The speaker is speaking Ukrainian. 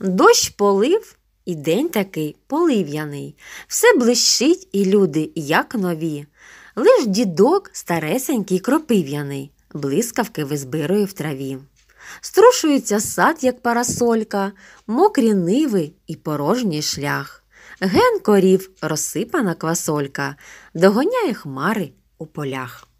Дощ полив і день такий полив'яний. Все блищить і люди, як нові. Лиш дідок старесенький кропив'яний, блискавки визбирує в траві. Струшується сад, як парасолька, мокрі ниви і порожній шлях. Ген корів розсипана квасолька, догоняє хмари у полях.